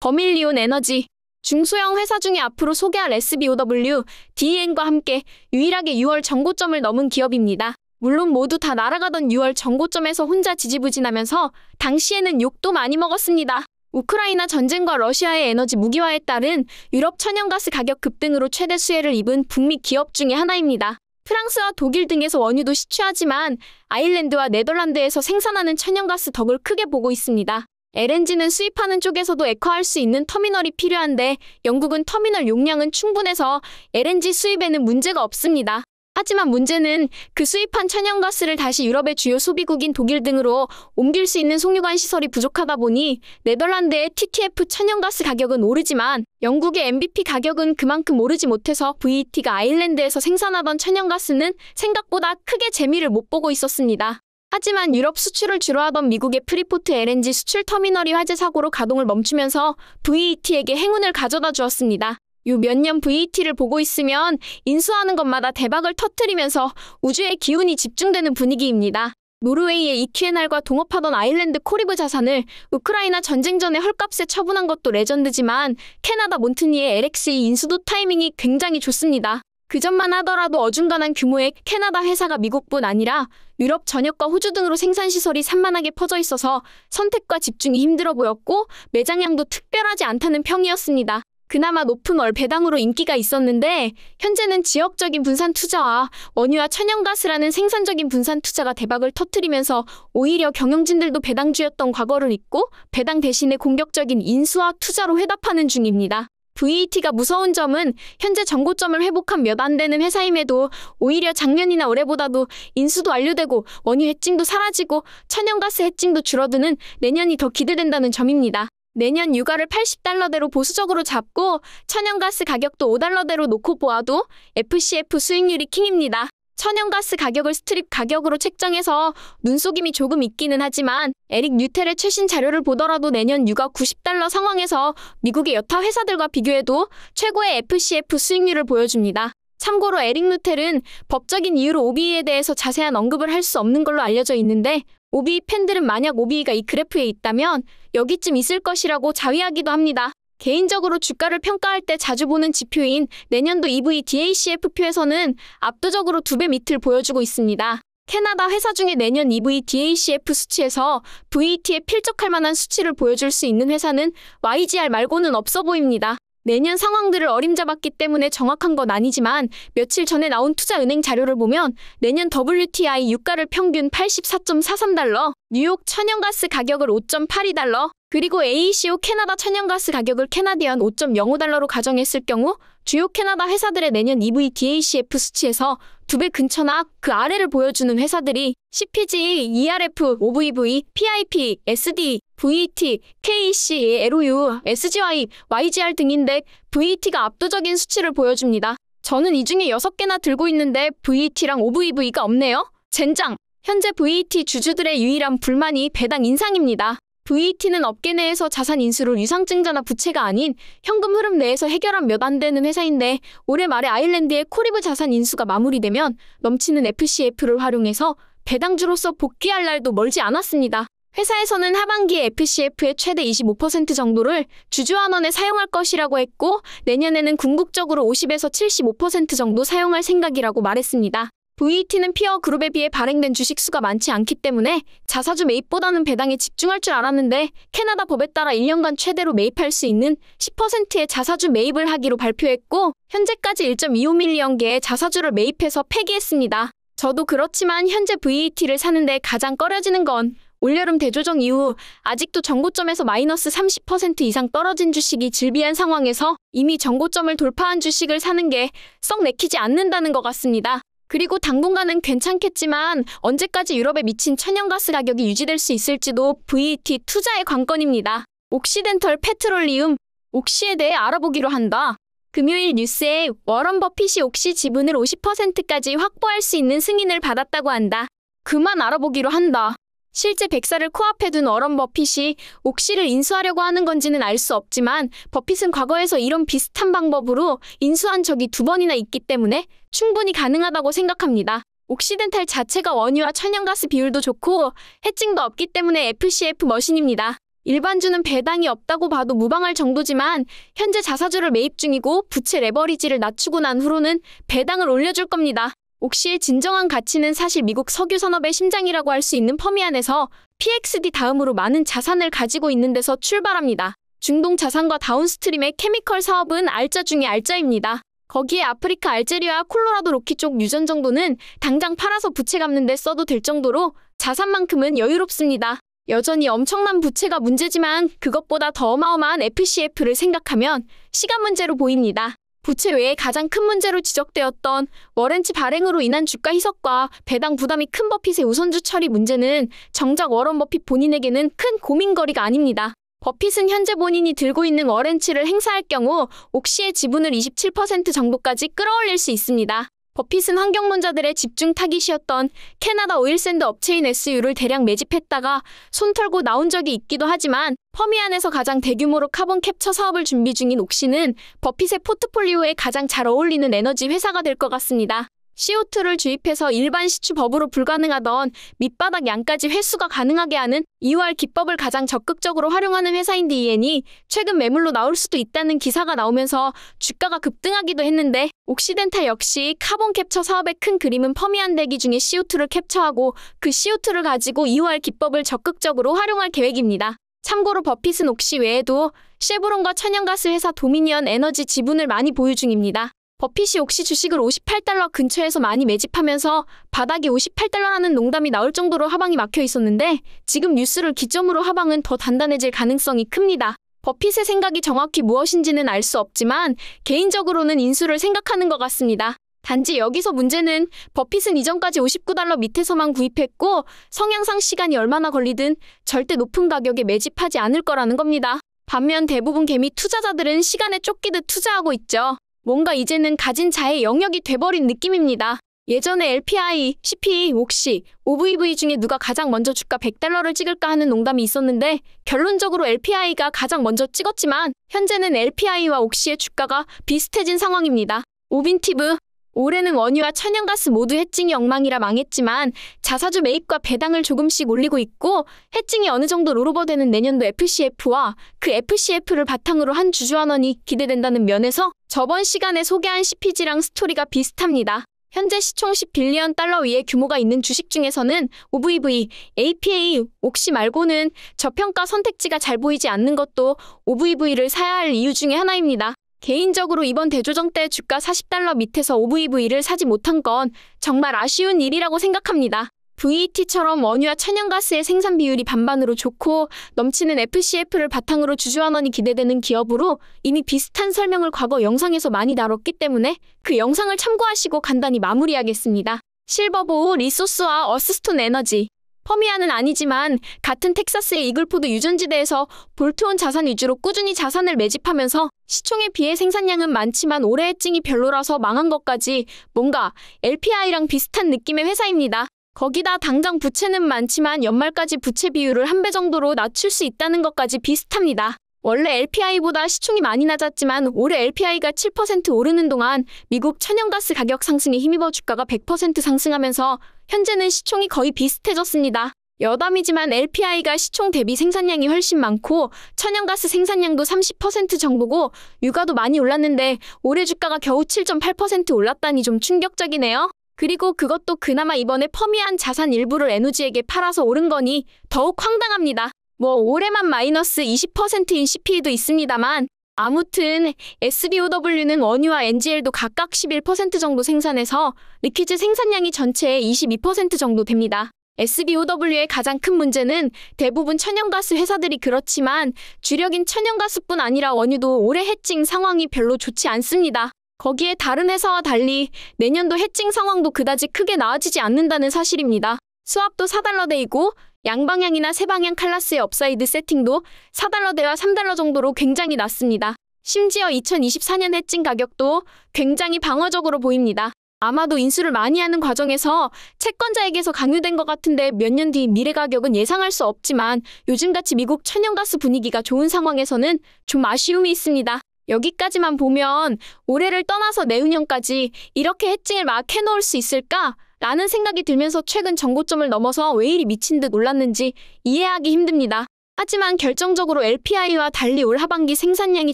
버밀리온 에너지 중소형 회사 중에 앞으로 소개할 SBOW, DN과 함께 유일하게 6월 전고점을 넘은 기업입니다. 물론 모두 다 날아가던 6월 전고점에서 혼자 지지부진하면서 당시에는 욕도 많이 먹었습니다. 우크라이나 전쟁과 러시아의 에너지 무기화에 따른 유럽 천연가스 가격 급등으로 최대 수혜를 입은 북미 기업 중의 하나입니다. 프랑스와 독일 등에서 원유도 시추하지만 아일랜드와 네덜란드에서 생산하는 천연가스 덕을 크게 보고 있습니다. LNG는 수입하는 쪽에서도 액화할 수 있는 터미널이 필요한데 영국은 터미널 용량은 충분해서 LNG 수입에는 문제가 없습니다. 하지만 문제는 그 수입한 천연가스를 다시 유럽의 주요 소비국인 독일 등으로 옮길 수 있는 송유관 시설이 부족하다 보니 네덜란드의 TTF 천연가스 가격은 오르지만 영국의 MBP 가격은 그만큼 오르지 못해서 VET가 아일랜드에서 생산하던 천연가스는 생각보다 크게 재미를 못 보고 있었습니다. 하지만 유럽 수출을 주로 하던 미국의 프리포트 LNG 수출 터미널이 화재 사고로 가동을 멈추면서 VET에게 행운을 가져다 주었습니다. 요 몇 년 VET를 보고 있으면 인수하는 것마다 대박을 터뜨리면서 우주의 기운이 집중되는 분위기입니다. 노르웨이의 e q n 알과 동업하던 아일랜드 코리브 자산을 우크라이나 전쟁 전에 헐값에 처분한 것도 레전드지만 캐나다 몬트니의 LXE 인수도 타이밍이 굉장히 좋습니다. 그전만 하더라도 어중간한 규모의 캐나다 회사가 미국뿐 아니라 유럽 전역과 호주 등으로 생산시설이 산만하게 퍼져 있어서 선택과 집중이 힘들어 보였고 매장량도 특별하지 않다는 평이었습니다. 그나마 높은 월 배당으로 인기가 있었는데 현재는 지역적인 분산 투자와 원유와 천연가스라는 생산적인 분산 투자가 대박을 터뜨리면서 오히려 경영진들도 배당주였던 과거를 잊고 배당 대신에 공격적인 인수와 투자로 회답하는 중입니다. VAT가 e 무서운 점은 현재 정고점을 회복한 몇 안 되는 회사임에도 오히려 작년이나 올해보다도 인수도 완료되고 원유 해칭도 사라지고 천연가스 해칭도 줄어드는 내년이 더 기대된다는 점입니다. 내년 유가를 80달러대로 보수적으로 잡고 천연가스 가격도 5달러대로 놓고 보아도 FCF 수익률이 킹입니다. 천연가스 가격을 스트립 가격으로 책정해서 눈속임이 조금 있기는 하지만 에릭 뉴텔의 최신 자료를 보더라도 내년 유가 90달러 상황에서 미국의 여타 회사들과 비교해도 최고의 FCF 수익률을 보여줍니다. 참고로 에릭 뉴텔은 법적인 이유로 OBE에 대해서 자세한 언급을 할 수 없는 걸로 알려져 있는데 OBE 팬들은 만약 OBE가 이 그래프에 있다면 여기쯤 있을 것이라고 자위하기도 합니다. 개인적으로 주가를 평가할 때 자주 보는 지표인 내년도 EV DACF표에서는 압도적으로 두배 밑을 보여주고 있습니다. 캐나다 회사 중에 내년 EV DACF 수치에서 VET에 필적할 만한 수치를 보여줄 수 있는 회사는 YGR 말고는 없어 보입니다. 내년 상황들을 어림잡았기 때문에 정확한 건 아니지만 며칠 전에 나온 투자은행 자료를 보면 내년 WTI 유가를 평균 84.43달러, 뉴욕 천연가스 가격을 5.82달러, 그리고 AECO 캐나다 천연가스 가격을 캐나디안 5.05달러로 가정했을 경우 주요 캐나다 회사들의 내년 EVDACF 수치에서 두 배 근처나 그 아래를 보여주는 회사들이 CPG, ERF, OVV, PIP, SD, v e t KEC, LOU, SGY, YGR 등인데 v e t 가 압도적인 수치를 보여줍니다. 저는 이 중에 6개나 들고 있는데 v e t 랑 OVV가 없네요. 젠장! 현재 v e t 주주들의 유일한 불만이 배당 인상입니다. VET는 업계 내에서 자산 인수를 유상증자나 부채가 아닌 현금 흐름 내에서 해결한 몇 안 되는 회사인데 올해 말에 아일랜드의 코리브 자산 인수가 마무리되면 넘치는 FCF를 활용해서 배당주로서 복귀할 날도 멀지 않았습니다. 회사에서는 하반기에 FCF의 최대 25% 정도를 주주환원에 사용할 것이라고 했고 내년에는 궁극적으로 50에서 75% 정도 사용할 생각이라고 말했습니다. VET는 피어 그룹에 비해 발행된 주식 수가 많지 않기 때문에 자사주 매입보다는 배당에 집중할 줄 알았는데 캐나다 법에 따라 1년간 최대로 매입할 수 있는 10%의 자사주 매입을 하기로 발표했고 현재까지 1.25밀리언 개의 자사주를 매입해서 폐기했습니다. 저도 그렇지만 현재 VET를 사는데 가장 꺼려지는 건 올여름 대조정 이후 아직도 정고점에서 마이너스 30% 이상 떨어진 주식이 질비한 상황에서 이미 정고점을 돌파한 주식을 사는 게 썩 내키지 않는다는 것 같습니다. 그리고 당분간은 괜찮겠지만 언제까지 유럽에 미친 천연가스 가격이 유지될 수 있을지도 VAT e 투자의 관건입니다. 옥시덴털 페트롤리움, 옥시에 대해 알아보기로 한다. 금요일 뉴스에 워런 버핏이 옥시 지분을 50%까지 확보할 수 있는 승인을 받았다고 한다. 그만 알아보기로 한다. 실제 백사를 코앞에 둔 어런 버핏이 옥시를 인수하려고 하는 건지는 알 수 없지만 버핏은 과거에서 이런 비슷한 방법으로 인수한 적이 두 번이나 있기 때문에 충분히 가능하다고 생각합니다. 옥시덴탈 자체가 원유와 천연가스 비율도 좋고 해칭도 없기 때문에 FCF 머신입니다. 일반주는 배당이 없다고 봐도 무방할 정도지만 현재 자사주를 매입 중이고 부채 레버리지를 낮추고 난 후로는 배당을 올려줄 겁니다. 옥시의 진정한 가치는 사실 미국 석유 산업의 심장이라고 할 수 있는 퍼미안에서 PXD 다음으로 많은 자산을 가지고 있는 데서 출발합니다. 중동 자산과 다운스트림의 케미컬 사업은 알짜 중의 알짜입니다. 거기에 아프리카 알제리와 콜로라도 로키 쪽 유전 정도는 당장 팔아서 부채 갚는 데 써도 될 정도로 자산만큼은 여유롭습니다. 여전히 엄청난 부채가 문제지만 그것보다 더 어마어마한 FCF를 생각하면 시간 문제로 보입니다. 부채 외에 가장 큰 문제로 지적되었던 워렌치 발행으로 인한 주가 희석과 배당 부담이 큰 버핏의 우선주 처리 문제는 정작 워런 버핏 본인에게는 큰 고민거리가 아닙니다. 버핏은 현재 본인이 들고 있는 워렌치를 행사할 경우 옥시의 지분을 27% 정도까지 끌어올릴 수 있습니다. 버핏은 환경론자들의 집중 타깃이었던 캐나다 오일샌드 업체인 SU를 대량 매집했다가 손 털고 나온 적이 있기도 하지만 퍼미안에서 가장 대규모로 카본 캡처 사업을 준비 중인 옥시는 버핏의 포트폴리오에 가장 잘 어울리는 에너지 회사가 될 것 같습니다. CO2를 주입해서 일반 시추법으로 불가능하던 밑바닥 양까지 회수가 가능하게 하는 EOR 기법을 가장 적극적으로 활용하는 회사인 디 n 이 최근 매물로 나올 수도 있다는 기사가 나오면서 주가가 급등하기도 했는데 옥시덴탈 역시 카본 캡처 사업의 큰 그림은 펌이안 대기 중에 CO2를 캡처하고 그 CO2를 가지고 EOR 기법을 적극적으로 활용할 계획입니다. 참고로 버핏은 옥시 외에도 쉐브론과 천연가스 회사 도미니언 에너지 지분을 많이 보유 중입니다. 버핏이 옥시 주식을 58달러 근처에서 많이 매집하면서 바닥이 58달러라는 농담이 나올 정도로 하방이 막혀 있었는데 지금 뉴스를 기점으로 하방은 더 단단해질 가능성이 큽니다. 버핏의 생각이 정확히 무엇인지는 알 수 없지만 개인적으로는 인수를 생각하는 것 같습니다. 단지 여기서 문제는 버핏은 이전까지 59달러 밑에서만 구입했고 성향상 시간이 얼마나 걸리든 절대 높은 가격에 매집하지 않을 거라는 겁니다. 반면 대부분 개미 투자자들은 시간에 쫓기듯 투자하고 있죠. 뭔가 이제는 가진 자의 영역이 돼버린 느낌입니다. 예전에 LPI, CPI, 옥시, OVV 중에 누가 가장 먼저 주가 100달러를 찍을까 하는 농담이 있었는데 결론적으로 LPI가 가장 먼저 찍었지만 현재는 LPI와 옥시의 주가가 비슷해진 상황입니다. 오빈티브 올해는 원유와 천연가스 모두 해칭이 엉망이라 망했지만 자사주 매입과 배당을 조금씩 올리고 있고 해칭이 어느 정도 롤오버되는 내년도 FCF와 그 FCF를 바탕으로 한 주주환원이 기대된다는 면에서 저번 시간에 소개한 CPG랑 스토리가 비슷합니다. 현재 시총 10빌리언 달러 위에 규모가 있는 주식 중에서는 OVV, APA, 옥시 말고는 저평가 선택지가 잘 보이지 않는 것도 OVV를 사야 할 이유 중에 하나입니다. 개인적으로 이번 대조정 때 주가 40달러 밑에서 OVV를 사지 못한 건 정말 아쉬운 일이라고 생각합니다. VET처럼 원유와 천연가스의 생산 비율이 반반으로 좋고 넘치는 FCF를 바탕으로 주주환원이 기대되는 기업으로 이미 비슷한 설명을 과거 영상에서 많이 다뤘기 때문에 그 영상을 참고하시고 간단히 마무리하겠습니다. 실버보우 리소스와 어스스톤 에너지 퍼미아는 아니지만 같은 텍사스의 이글포드 유전지대에서 볼트온 자산 위주로 꾸준히 자산을 매집하면서 시총에 비해 생산량은 많지만 올해 해증이 별로라서 망한 것까지 뭔가 LPI랑 비슷한 느낌의 회사입니다. 거기다 당장 부채는 많지만 연말까지 부채 비율을 한 배 정도로 낮출 수 있다는 것까지 비슷합니다. 원래 LPI보다 시총이 많이 낮았지만 올해 LPI가 7% 오르는 동안 미국 천연가스 가격 상승에 힘입어 주가가 100% 상승하면서 현재는 시총이 거의 비슷해졌습니다. 여담이지만 LPI가 시총 대비 생산량이 훨씬 많고 천연가스 생산량도 30% 정도고 유가도 많이 올랐는데 올해 주가가 겨우 7.8% 올랐다니 좀 충격적이네요. 그리고 그것도 그나마 이번에 펌이한 자산 일부를 에누지에게 팔아서 오른 거니 더욱 황당합니다. 뭐 올해만 마이너스 20%인 CP도 있습니다만 아무튼 SBOW는 원유와 NGL도 각각 11% 정도 생산해서 리퀴즈 생산량이 전체의 22% 정도 됩니다. SBOW의 가장 큰 문제는 대부분 천연가스 회사들이 그렇지만 주력인 천연가스뿐 아니라 원유도 올해 해칭 상황이 별로 좋지 않습니다. 거기에 다른 회사와 달리 내년도 해칭 상황도 그다지 크게 나아지지 않는다는 사실입니다. 수압도 4달러대이고 양방향이나 세방향 칼라스의 업사이드 세팅도 4달러대와 3달러 정도로 굉장히 낮습니다. 심지어 2024년 해칭 가격도 굉장히 방어적으로 보입니다. 아마도 인수를 많이 하는 과정에서 채권자에게서 강요된 것 같은데 몇 년 뒤 미래 가격은 예상할 수 없지만 요즘같이 미국 천연가스 분위기가 좋은 상황에서는 좀 아쉬움이 있습니다. 여기까지만 보면 올해를 떠나서 내후년까지 이렇게 해칭을 막 해놓을 수 있을까? 라는 생각이 들면서 최근 정고점을 넘어서 왜 이리 미친 듯 올랐는지 이해하기 힘듭니다. 하지만 결정적으로 LPI와 달리 올 하반기 생산량이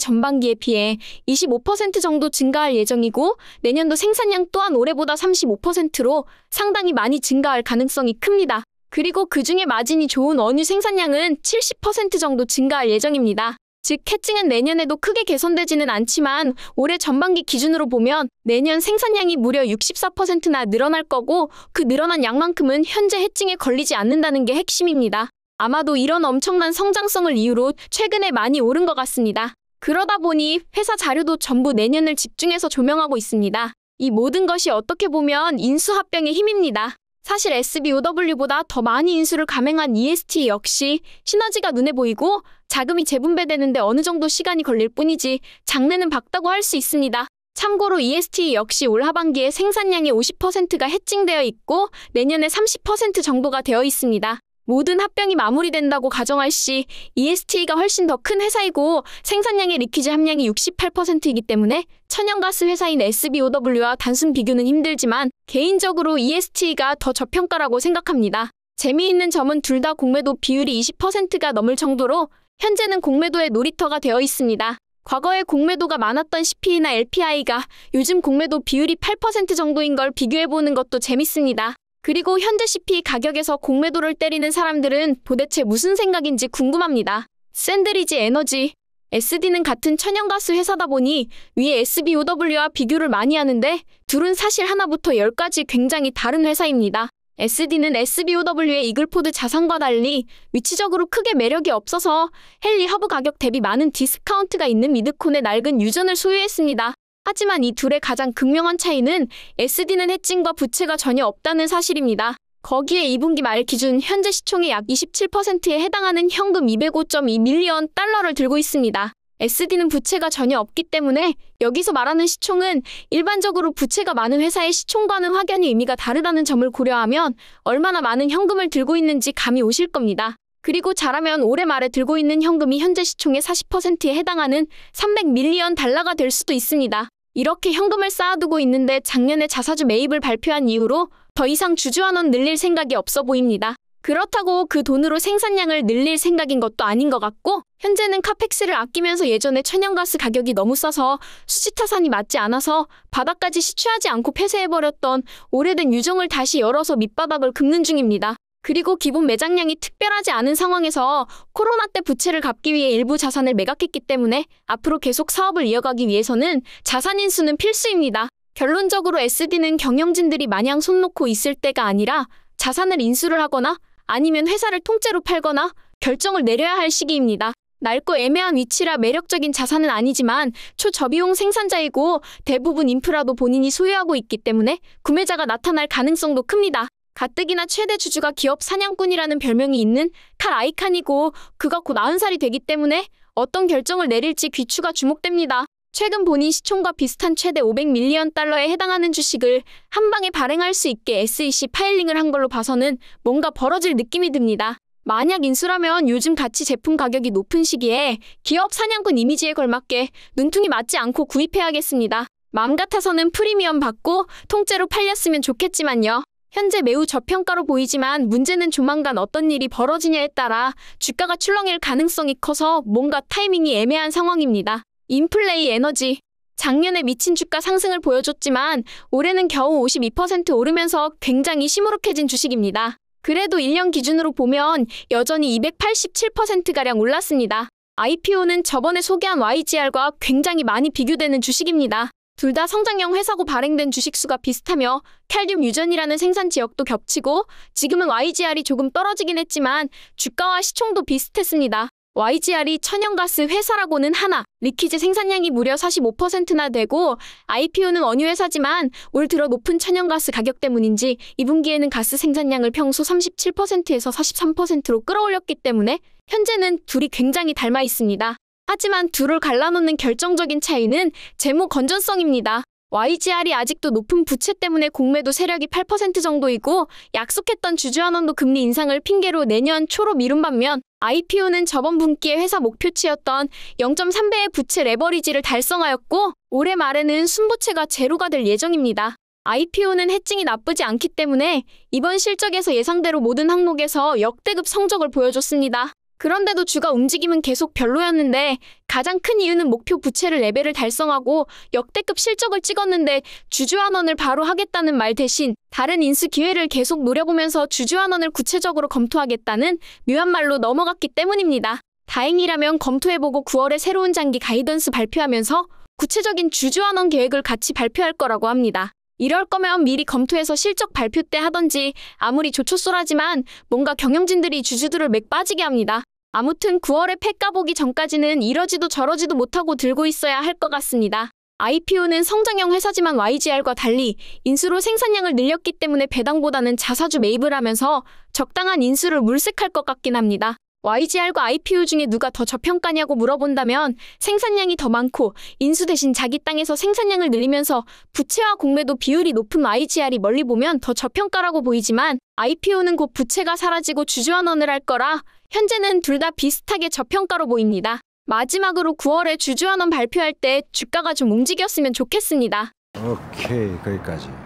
전반기에 비해 25% 정도 증가할 예정이고 내년도 생산량 또한 올해보다 35%로 상당히 많이 증가할 가능성이 큽니다. 그리고 그중에 마진이 좋은 원유 생산량은 70% 정도 증가할 예정입니다. 즉 캐칭은 내년에도 크게 개선되지는 않지만 올해 전반기 기준으로 보면 내년 생산량이 무려 64%나 늘어날 거고 그 늘어난 양만큼은 현재 해칭에 걸리지 않는다는 게 핵심입니다. 아마도 이런 엄청난 성장성을 이유로 최근에 많이 오른 것 같습니다. 그러다 보니 회사 자료도 전부 내년을 집중해서 조명하고 있습니다. 이 모든 것이 어떻게 보면 인수합병의 힘입니다. 사실 SBOW보다 더 많이 인수를 감행한 EST 역시 시너지가 눈에 보이고 자금이 재분배되는데 어느 정도 시간이 걸릴 뿐이지 장르는 밝다고 할 수 있습니다. 참고로 EST 역시 올 하반기에 생산량의 50%가 해칭되어 있고 내년에 30% 정도가 되어 있습니다. 모든 합병이 마무리된다고 가정할 시 EST가 훨씬 더 큰 회사이고 생산량의 리퀴즈 함량이 68%이기 때문에 천연가스 회사인 SBOW와 단순 비교는 힘들지만 개인적으로 EST가 더 저평가라고 생각합니다. 재미있는 점은 둘 다 공매도 비율이 20%가 넘을 정도로 현재는 공매도의 놀이터가 되어 있습니다. 과거에 공매도가 많았던 CP나 LPI가 요즘 공매도 비율이 8% 정도인 걸 비교해보는 것도 재밌습니다. 그리고 현재CP 가격에서 공매도를 때리는 사람들은 도대체 무슨 생각인지 궁금합니다. 샌드리지 에너지, SD는 같은 천연가스 회사다 보니 위에 SBOW와 비교를 많이 하는데 둘은 사실 하나부터 열까지 굉장히 다른 회사입니다. SD는 SBOW의 이글포드 자산과 달리 위치적으로 크게 매력이 없어서 헨리 허브 가격 대비 많은 디스카운트가 있는 미드콘의 낡은 유전을 소유했습니다. 하지만 이 둘의 가장 극명한 차이는 SD는 해칭과 부채가 전혀 없다는 사실입니다. 거기에 2분기 말 기준 현재 시총의 약 27%에 해당하는 현금 205.2 밀리언 달러를 들고 있습니다. SD는 부채가 전혀 없기 때문에 여기서 말하는 시총은 일반적으로 부채가 많은 회사의 시총과는 확연히 의미가 다르다는 점을 고려하면 얼마나 많은 현금을 들고 있는지 감이 오실 겁니다. 그리고 잘하면 올해 말에 들고 있는 현금이 현재 시총의 40%에 해당하는 300밀리언 달러가 될 수도 있습니다. 이렇게 현금을 쌓아두고 있는데 작년에 자사주 매입을 발표한 이후로 더 이상 주주환원 늘릴 생각이 없어 보입니다. 그렇다고 그 돈으로 생산량을 늘릴 생각인 것도 아닌 것 같고 현재는 카펙스를 아끼면서 예전에 천연가스 가격이 너무 싸서 수지타산이 맞지 않아서 바닥까지 시추하지 않고 폐쇄해버렸던 오래된 유정을 다시 열어서 밑바닥을 긁는 중입니다. 그리고 기본 매장량이 특별하지 않은 상황에서 코로나 때 부채를 갚기 위해 일부 자산을 매각했기 때문에 앞으로 계속 사업을 이어가기 위해서는 자산 인수는 필수입니다. 결론적으로 SD는 경영진들이 마냥 손 놓고 있을 때가 아니라 자산을 인수를 하거나 아니면 회사를 통째로 팔거나 결정을 내려야 할 시기입니다. 낡고 애매한 위치라 매력적인 자산은 아니지만 초저비용 생산자이고 대부분 인프라도 본인이 소유하고 있기 때문에 구매자가 나타날 가능성도 큽니다. 가뜩이나 최대 주주가 기업 사냥꾼이라는 별명이 있는 칼 아이칸이고 그가 곧 90살이 되기 때문에 어떤 결정을 내릴지 귀추가 주목됩니다. 최근 본인 시총과 비슷한 최대 500밀리언 달러에 해당하는 주식을 한 방에 발행할 수 있게 SEC 파일링을 한 걸로 봐서는 뭔가 벌어질 느낌이 듭니다. 만약 인수라면 요즘 같이 제품 가격이 높은 시기에 기업 사냥꾼 이미지에 걸맞게 눈퉁이 맞지 않고 구입해야겠습니다. 맘 같아서는 프리미엄 받고 통째로 팔렸으면 좋겠지만요. 현재 매우 저평가로 보이지만 문제는 조만간 어떤 일이 벌어지냐에 따라 주가가 출렁일 가능성이 커서 뭔가 타이밍이 애매한 상황입니다. 인플레이 에너지 작년에 미친 주가 상승을 보여줬지만 올해는 겨우 52% 오르면서 굉장히 시무룩해진 주식입니다. 그래도 1년 기준으로 보면 여전히 287%가량 올랐습니다. IPO는 저번에 소개한 YGR과 굉장히 많이 비교되는 주식입니다. 둘다 성장형 회사고 발행된 주식수가 비슷하며 칼륨 유전이라는 생산 지역도 겹치고 지금은 YGR이 조금 떨어지긴 했지만 주가와 시총도 비슷했습니다. YGR이 천연가스 회사라고는 하나, 리퀴즈 생산량이 무려 45%나 되고 IPO는 원유 회사지만 올 들어 높은 천연가스 가격 때문인지 2분기에는 가스 생산량을 평소 37%에서 43%로 끌어올렸기 때문에 현재는 둘이 굉장히 닮아 있습니다. 하지만 둘을 갈라놓는 결정적인 차이는 재무 건전성입니다. YGR이 아직도 높은 부채 때문에 공매도 세력이 8% 정도이고 약속했던 주주환원도 금리 인상을 핑계로 내년 초로 미룬 반면 IPO는 저번 분기에 회사 목표치였던 0.3배의 부채 레버리지를 달성하였고 올해 말에는 순부채가 제로가 될 예정입니다. IPO는 해칭이 나쁘지 않기 때문에 이번 실적에서 예상대로 모든 항목에서 역대급 성적을 보여줬습니다. 그런데도 주가 움직임은 계속 별로였는데 가장 큰 이유는 목표 부채를 레벨을 달성하고 역대급 실적을 찍었는데 주주환원을 바로 하겠다는 말 대신 다른 인수 기회를 계속 노려보면서 주주환원을 구체적으로 검토하겠다는 묘한 말로 넘어갔기 때문입니다. 다행이라면 검토해보고 9월에 새로운 장기 가이던스 발표하면서 구체적인 주주환원 계획을 같이 발표할 거라고 합니다. 이럴 거면 미리 검토해서 실적 발표 때 하던지 아무리 조촐소라지만 뭔가 경영진들이 주주들을 맥 빠지게 합니다. 아무튼 9월에 팩 가보기 전까지는 이러지도 저러지도 못하고 들고 있어야 할 것 같습니다. IPO는 성장형 회사지만 YGR과 달리 인수로 생산량을 늘렸기 때문에 배당보다는 자사주 매입을 하면서 적당한 인수를 물색할 것 같긴 합니다. YGR과 IPO 중에 누가 더 저평가냐고 물어본다면 생산량이 더 많고 인수 대신 자기 땅에서 생산량을 늘리면서 부채와 공매도 비율이 높은 YGR이 멀리 보면 더 저평가라고 보이지만 IPO는 곧 부채가 사라지고 주주환원을 할 거라 현재는 둘 다 비슷하게 저평가로 보입니다. 마지막으로 9월에 주주환원 발표할 때 주가가 좀 움직였으면 좋겠습니다. 오케이, 거기까지.